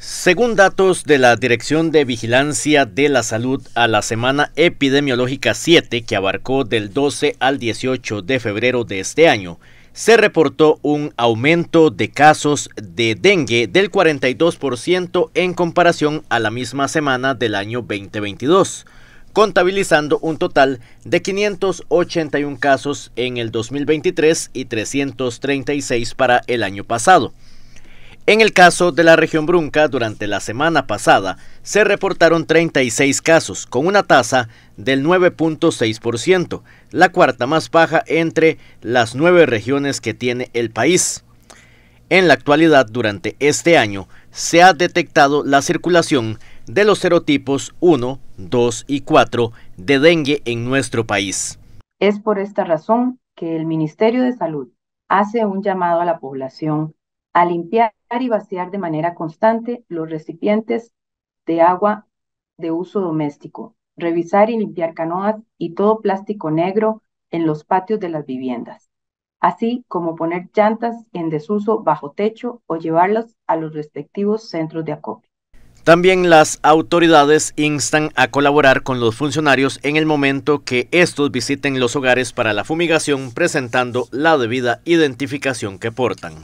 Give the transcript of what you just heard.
Según datos de la Dirección de Vigilancia de la Salud a la semana epidemiológica 7 que abarcó del 12 al 18 de febrero de este año, se reportó un aumento de casos de dengue del 42% en comparación a la misma semana del año 2022, contabilizando un total de 581 casos en el 2023 y 336 para el año pasado. En el caso de la región Brunca, durante la semana pasada se reportaron 36 casos, con una tasa del 9.6%, la cuarta más baja entre las nueve regiones que tiene el país. En la actualidad, durante este año, se ha detectado la circulación de los serotipos 1, 2 y 4 de dengue en nuestro país. Es por esta razón que el Ministerio de Salud hace un llamado a la población a limpiar y vaciar de manera constante los recipientes de agua de uso doméstico, revisar y limpiar canoas y todo plástico negro en los patios de las viviendas, así como poner llantas en desuso bajo techo o llevarlas a los respectivos centros de acopio. También las autoridades instan a colaborar con los funcionarios en el momento que estos visiten los hogares para la fumigación presentando la debida identificación que portan.